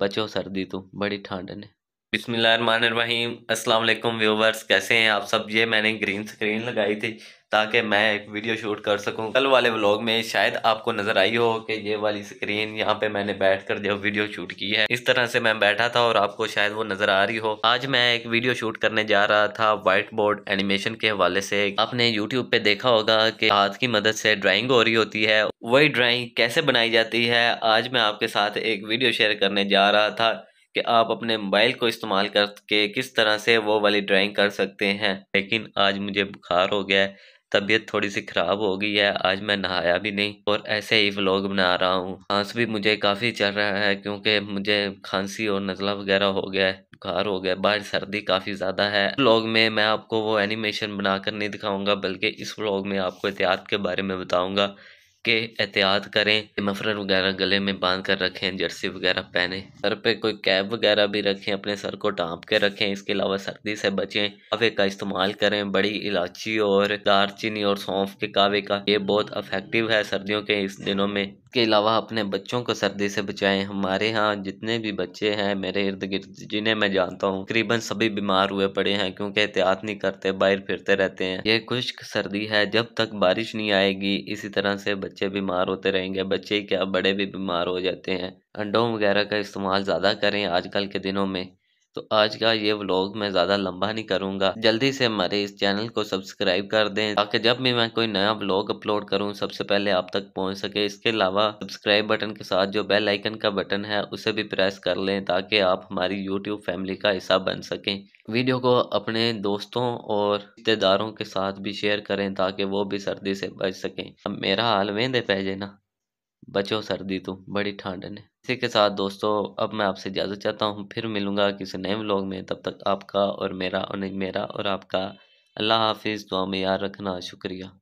बचो सर्दी तो बड़ी ठंड ने बिस्मिल्लाहिर्रहमानिर्रहीम अस्सलाम वालेकुम व्यूवर्स कैसे हैं आप सब ये मैंने ग्रीन स्क्रीन लगाई थी ताकि मैं एक वीडियो शूट कर सकूं कल वाले व्लॉग में शायद आपको नज़र आई हो कि ये वाली स्क्रीन यहाँ पे मैंने बैठ कर जो वीडियो शूट की है इस तरह से मैं बैठा था और आपको शायद वो नज़र आ रही हो आज मैं एक वीडियो शूट करने जा रहा था वाइट बोर्ड एनिमेशन के हवाले से आपने यूट्यूब पे देखा होगा कि हाथ की मदद से ड्राइंग हो रही होती है वही ड्राइंग कैसे बनाई जाती है आज मैं आपके साथ एक वीडियो शेयर करने जा रहा था कि आप अपने मोबाइल को इस्तेमाल करके किस तरह से वो वाली ड्राइंग कर सकते हैं लेकिन आज मुझे बुखार हो गया है तबीयत थोड़ी सी ख़राब हो गई है आज मैं नहाया भी नहीं और ऐसे ही व्लॉग बना रहा हूँ खांस भी मुझे काफ़ी चल रहा है क्योंकि मुझे खांसी और नज़ला वगैरह हो गया है बुखार हो गया बाहर सर्दी काफ़ी ज़्यादा है व्लॉग में मैं आपको वो एनिमेशन बनाकर नहीं दिखाऊंगा बल्कि इस व्लॉग में आपको एहतियात के बारे में बताऊंगा के एहतियात करें मफरर वगैरह गले में बांध कर रखें जर्सी वगैरह पहने सर पे कोई कैप वगैरह भी रखें अपने सर को ढांप के रखें इसके अलावा सर्दी से बचें कावे का इस्तेमाल करें बड़ी इलायची और दारचीनी और सौंफ के कावे का ये बहुत अफेक्टिव है सर्दियों के इस दिनों में इसके अलावा अपने बच्चों को सर्दी से बचाएं हमारे यहाँ जितने भी बच्चे हैं मेरे इर्द गिर्द जिन्हें मैं जानता हूँ करीबन सभी बीमार हुए पड़े हैं क्योंकि एहतियात नहीं करते बाहर फिरते रहते हैं ये खुश्क सर्दी है जब तक बारिश नहीं आएगी इसी तरह से बच्चे बीमार होते रहेंगे बच्चे क्या बड़े भी बीमार हो जाते हैं अंडों वगैरह का इस्तेमाल ज़्यादा करें आजकल के दिनों में तो आज का ये व्लॉग मैं ज़्यादा लंबा नहीं करूँगा जल्दी से हमारे इस चैनल को सब्सक्राइब कर दें ताकि जब भी मैं कोई नया व्लॉग अपलोड करूँ सबसे पहले आप तक पहुँच सके इसके अलावा सब्सक्राइब बटन के साथ जो बेल आइकन का बटन है उसे भी प्रेस कर लें ताकि आप हमारी यूट्यूब फैमिली का हिस्सा बन सकें वीडियो को अपने दोस्तों और रिश्तेदारों के साथ भी शेयर करें ताकि वो भी सर्दी से बच सकें मेरा हाल वेंदे पै ना बचो सर्दी तो बड़ी ठंड ने इसी के साथ दोस्तों अब मैं आपसे इजाज़त चाहता हूँ फिर मिलूँगा किसी नए व्लॉग में तब तक आपका और मेरा और मेरा और आपका अल्लाह हाफिज़ दुआ में याद रखना शुक्रिया